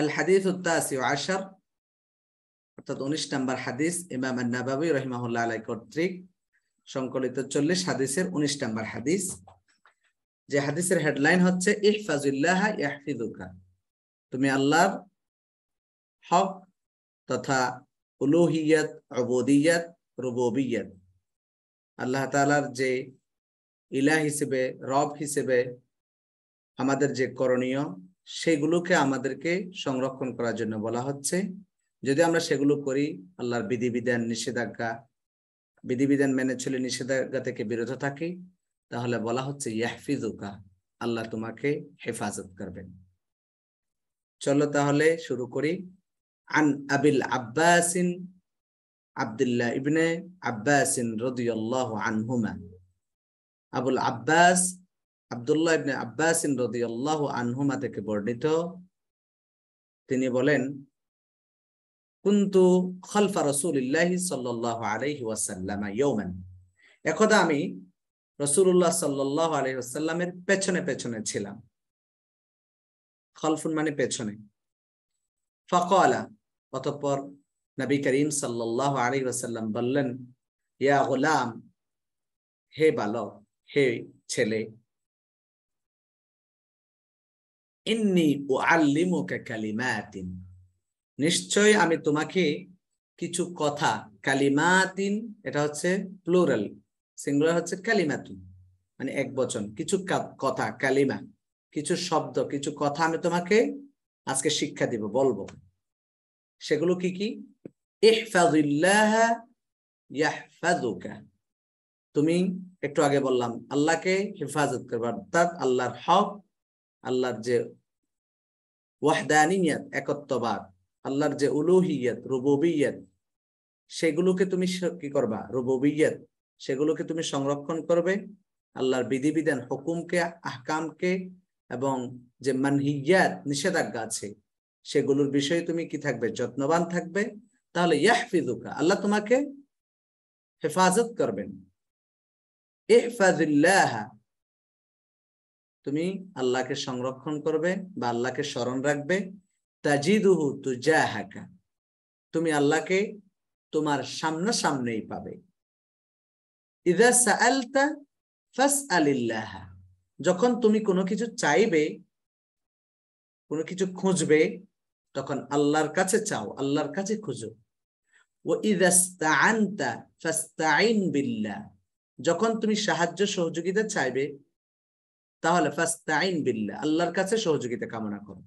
الحديث التاسع عشر অর্থাৎ উনিশ নাম্বার হাদিস ইমাম নাবাবি রহিমাহুল্লাহ আলাই কর্তৃক সংকলিত চল্লিশ হাদিসের উনিশ নম্বর হাদিস যে হাদিসের হেডলাইন হচ্ছে ইহফাজুল্লাহ ইয়াহফিজুকা তুমি আল্লাহর হক তথা উলুহিয়াত অবদিয়াত রুবিয়াত আল্লাহ তালার যে ইলা হিসেবে রব হিসেবে আমাদের যে করণীয় সেগুলোকে আমাদেরকে সংরক্ষণ করার জন্য বলা হচ্ছে যদি আমরা সেগুলো করি আল্লাহর বিধিবিধান নিষেধাজ্ঞা বিধিবিধান মেনে চলে নিষেধাজ্ঞা থেকে বিরত থাকি তাহলে বলা হচ্ছে ইয়াহফিজুকা আল্লাহ তোমাকে হেফাজত করবেন চলো তাহলে শুরু করি আন আবিল আব্বাসিন আবদুল্লাহ ইবনে আব্বাসিন রদিয়াল্লাহ আনহুমা আবুল আব্বাস আবদুল্লাহ ইবনে আব্বাসিন রদিয়াল্লাহ আনহুমা থেকে বর্ণিত তিনি বলেন খলফা সাল্লাহ আলহি একদা আমি রসুল্লাহ সাল্লাহ আলহি ওয়াসাল্লামের পেছনে পেছনে ছিলাম খলফুন মানে পেছনে ফকলা অতঃপর নবী করিম সাল্লাহ আলী ওয়াসাল্লাম বললেন ইয়া গোলাম হে বালক হে ছেলে ইন্নি ও আল্লিমুকে কালিমাতিন নিশ্চয় আমি তোমাকে কিছু কথা কালিমাতিন এটা হচ্ছে প্লোরাল সিঙ্গুলার হচ্ছে কালিমাতুন মানে এক বচন কিছু কথা কালিমা কিছু শব্দ কিছু কথা আমি তোমাকে আজকে শিক্ষা দিব বলবো সেগুলো কি কি তুমি একটু আগে বললাম আল্লাহকে হেফাজত করবে অর্থাৎ আল্লাহর হক আল্লাহর যে ওয়াহদানিয়াত একত্ববাদ আল্লাহর যে উলুহিয়াত রুববিয়াত সেগুলোকে তুমি কি করবা রুববিয়াত সেগুলোকে তুমি সংরক্ষণ করবে আল্লাহর বিধিবিধান হুকুমকে আহকামকে এবং যে মানহিয়াত নিষেধাজ্ঞা আছে সেগুলোর বিষয়ে তুমি কি থাকবে যত্নবান থাকবে তাহলে ইয়াহফিজুকা আল্লাহ তোমাকে হেফাজত করবেন তুমি আল্লাহকে সংরক্ষণ করবে বা আল্লাহকে স্মরণ রাখবে তাজিদুহু তু হাকা তুমি আল্লাহকে তোমার সামনা সামনেই পাবে যখন তুমি কোনো কিছু চাইবে কোনো কিছু খুঁজবে তখন আল্লাহর কাছে চাও আল্লাহর কাছে খুঁজো ও ইদাস্তা বিল্লাহ যখন তুমি সাহায্য সহযোগিতা চাইবে তাহলে ফাস্তাইন বিল্লাহ আল্লাহর কাছে সহযোগিতা কামনা করো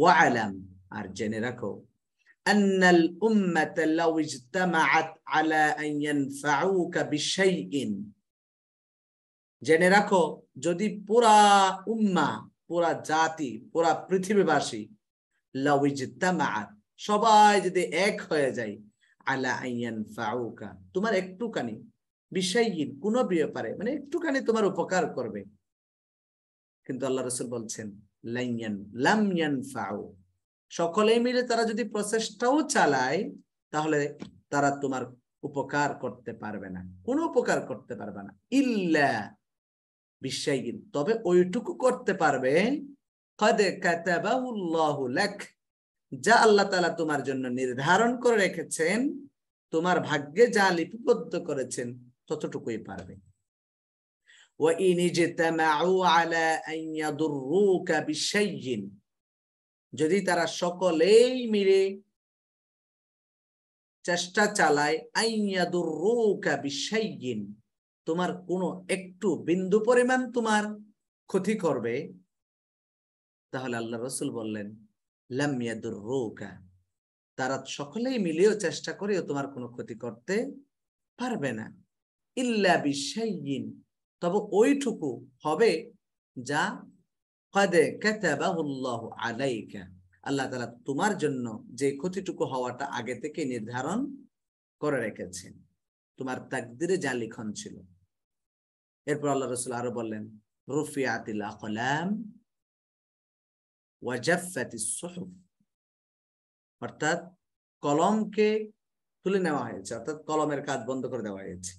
ওয়া আলাম আর জেনে রাখো أن الأمة لو اجتمعت على أن ينفعوك بشيء জেনে রাখো যদি পুরা উম্মা পুরা জাতি পুরা পৃথিবীবাসী লাউ ইজতামাআত সবাই যদি এক হয়ে যায় আলা আইয়ান ফাউকা তোমার একটুখানি বিষয়হীন কোনো ব্যাপারে মানে একটুখানি তোমার উপকার করবে কিন্তু আল্লাহ রসুল বলছেন লামিয়ান সকলে মিলে তারা যদি প্রচেষ্টাও চালায় তাহলে তারা তোমার উপকার করতে পারবে না কোনো উপকার করতে পারবে না ইল্লা বিশ্বাই তবে ওইটুকু করতে পারবে যা আল্লাহ তালা তোমার জন্য নির্ধারণ করে রেখেছেন তোমার ভাগ্যে যা লিপিবদ্ধ করেছেন ততটুকুই পারবে وإن اجتمعوا على أن يضروك بشيء যদি তারা সকলেই মিলে চেষ্টা চালায় তোমার কোনো একটু বিন্দু পরিমাণ তোমার ক্ষতি করবে তাহলে আল্লাহ রসুল বললেন রৌকা তারা সকলেই মিলেও চেষ্টা করেও তোমার কোনো ক্ষতি করতে পারবে না ইল্লা বিশ্বাইন তবে ওইটুকু হবে যা কদে কেতাবাহুল্লাহ আলাইকা আল্লাহ তালা তোমার জন্য যে ক্ষতিটুকু হওয়াটা আগে থেকে নির্ধারণ করে রেখেছেন তোমার তাকদিরে যা লিখন ছিল এরপর আল্লাহ রসুল আরো বললেন রুফিয়াতিল আকলাম ওয়াজাফাতি সহফ অর্থাৎ কলমকে তুলে নেওয়া হয়েছে অর্থাৎ কলমের কাজ বন্ধ করে দেওয়া হয়েছে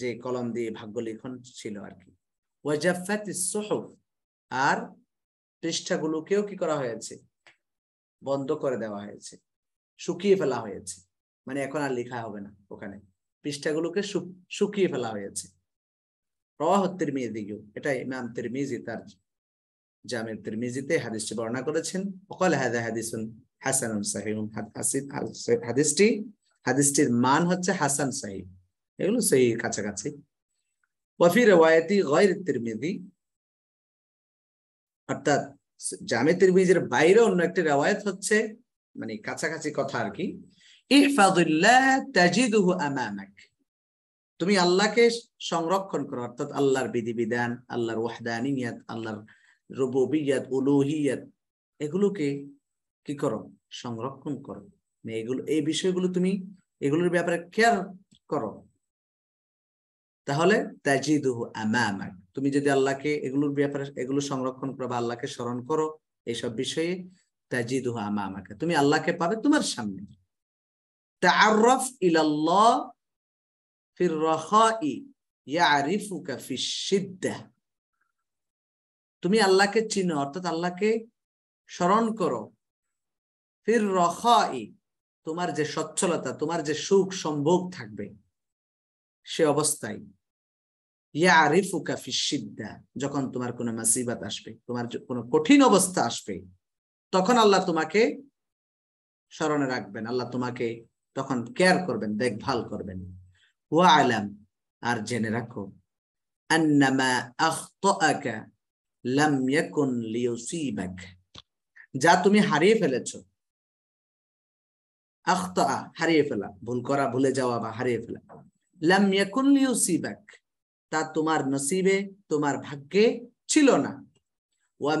যে কলম দিয়ে ভাগ্য লিখন ছিল আর কি ওয়াজাফাত সোহব আর পৃষ্ঠাগুলোকেও কি করা হয়েছে বন্ধ করে দেওয়া হয়েছে শুকিয়ে ফেলা হয়েছে মানে এখন আর লেখা হবে না ওখানে পৃষ্ঠাগুলোকে শুকিয়ে ফেলা হয়েছে প্রবাহ মেয়ে দিকেও এটা ইমাম তিরমিজি তার জামের তিরমিজিতে হাদিসটি বর্ণনা করেছেন অকাল হাদা হাদিসুন হাসান সাহিম হাদিসটি হাদিসটির মান হচ্ছে হাসান সাহিব এগুলো সেই কাছাকাছি ওয়াফি রেওয়ায়তি গয়ের তিরমিদি অর্থাৎ জামে তিরমিজের বাইরে অন্য একটি রেওয়ায়ত হচ্ছে মানে কাছাকাছি কথা আর কি ইহফাজুল্লাহ আমামাক তুমি আল্লাহকে সংরক্ষণ করো অর্থাৎ আল্লাহর বিধিবিধান আল্লাহর ওয়াহদানিয়াত আল্লাহর রুবুবিয়াত উলুহিয়াত এগুলোকে কি করো সংরক্ষণ করো মানে এগুলো এই বিষয়গুলো তুমি এগুলোর ব্যাপারে কেয়ার করো তাহলে তাজিদুহু আমামাক তুমি যদি আল্লাহকে এগুলোর ব্যাপারে এগুলো সংরক্ষণ করো বা আল্লাহকে স্মরণ করো এইসব বিষয়ে তাজিদুহু আমামাকে তুমি আল্লাহকে পাবে তোমার সামনে তাআররাফ ইলাল্লাহ ফির রাখাই ইয়ারিফুকা ফিস শিদ্দাহ তুমি আল্লাহকে চিনো অর্থাৎ আল্লাহকে স্মরণ করো ফির রখাই তোমার যে সচ্ছলতা তোমার যে সুখ সম্ভোগ থাকবে সে অবস্থায় যখন তোমার কোনো মাসিবাত আসবে তোমার কোনো কঠিন অবস্থা আসবে তখন আল্লাহ তোমাকে স্মরণে রাখবেন আল্লাহ তোমাকে তখন কেয়ার করবেন দেখভাল করবেন ওয়া আলাম আর জেনে রাখো যা তুমি হারিয়ে ফেলেছ আখতা হারিয়ে ফেলা ভুল করা ভুলে যাওয়া বা হারিয়ে ফেলা তা তোমার নসিবে তোমার ভাগ্যে ছিল না ওয়া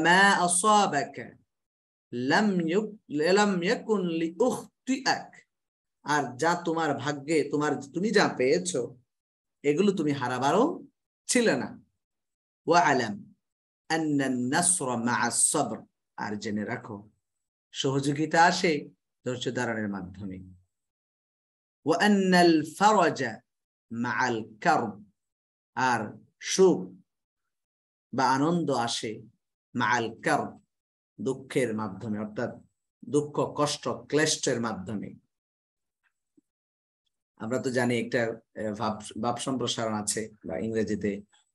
আর যা তোমার ভাগ্যে তোমার তুমি যা পেয়েছো এগুলো তুমি হারাবারও ছিল না ওয়া আর জেনে রাখো সহযোগিতা আসে ধৈর্য ধারণের মাধ্যমে ওয়া ফারাজা মাল কার্ব আর সুখ বা আনন্দ আসে মাল কার্ব দুঃখের মাধ্যমে অর্থাৎ দুঃখ কষ্ট ক্লেষ্টের মাধ্যমে আমরা তো জানি একটা ভাব সম্প্রসারণ আছে বা ইংরেজিতে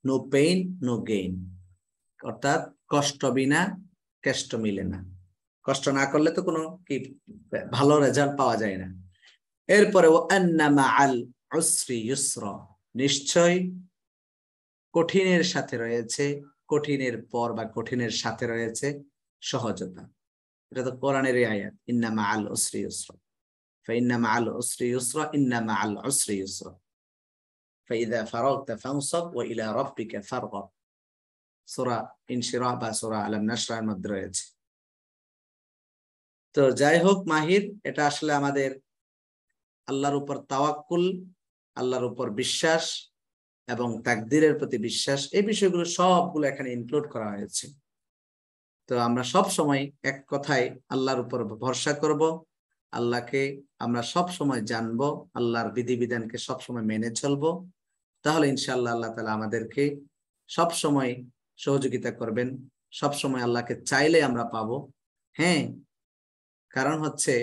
নো পেইন নো গেইন অর্থাৎ কষ্ট বিনা কেষ্ট মিলে না কষ্ট না করলে তো কোনো কি ভালো রেজাল্ট পাওয়া যায় না এরপরে ও আন্নামা আল নিশ্চয় কঠিনের সাথে রয়েছে কঠিনের পর বা কঠিনের সাথে রয়েছে সহজতা এটা তো কোরআনের আয়াত ইন্নামা আল অশ্রী ইসর ইন্নামা আল অশ্রী يسرا ইন্নামা আল অশ্রী يسرا فإذا فرغت فانصب وإلى ربك فارغب তো যাই হোক মাহির এটা আসলে আমাদের আল্লাহর উপর তাওয়াক্কুল আল্লাহর উপর বিশ্বাস এবং তাকদিরের প্রতি বিশ্বাস এই বিষয়গুলো সবগুলো এখানে ইনক্লুড করা হয়েছে তো আমরা সব সময় এক কথায় আল্লাহর উপর ভরসা করব আল্লাহকে আমরা সব সময় জানব আল্লাহর বিধিবিধানকে সব সময় মেনে চলব তাহলে ইনশাআল্লাহ আল্লাহ তালা আমাদেরকে সব সময় সহযোগিতা করবেন সব সময় আল্লাহকে চাইলে আমরা পাবো হ্যাঁ কারণ হচ্ছে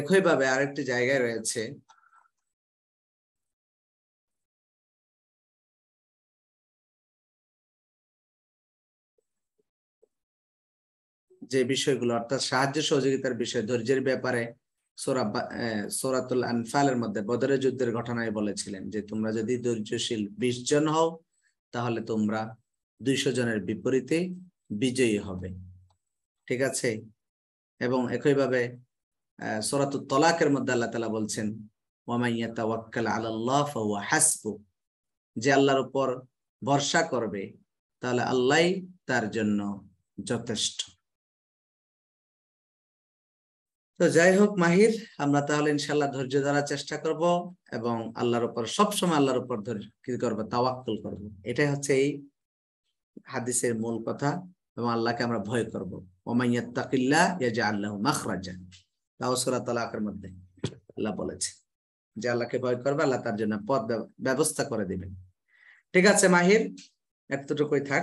একইভাবে আরেকটি জায়গায় রয়েছে যে বিষয়গুলো অর্থাৎ সাহায্য সহযোগিতার বিষয় ধৈর্যের ব্যাপারে সোরা সোরাতুল আনফালের মধ্যে বদরের যুদ্ধের ঘটনায় বলেছিলেন যে তোমরা যদি ধৈর্যশীল বিশ জন হও তাহলে তোমরা দুইশো জনের বিপরীতে বিজয়ী হবে ঠিক আছে এবং একইভাবে সোরাত তলাকের মধ্যে আল্লাহ তালা বলছেন যে আল্লাহর উপর ভরসা করবে তাহলে আল্লাহ তার জন্য যথেষ্ট তো যাই হোক মাহির আমরা তাহলে ইনশাল্লাহ ধৈর্য ধরার চেষ্টা করব এবং আল্লাহর উপর সবসময় আল্লাহর উপর কি করবো তাওয়াক্কুল করব। এটাই হচ্ছে এই হাদিসের মূল কথা এবং আল্লাহকে আমরা ভয় করবো ওমাইয়াত্তাকিল্লা ইয়াজা আল্লাহ মাখরাজা লাউসরা তালাকের মধ্যে আল্লাহ বলেছে যে আল্লাহকে ভয় করবে আল্লাহ তার জন্য পথ ব্যবস্থা করে দিবেন ঠিক আছে মাহির এতটুকুই থাক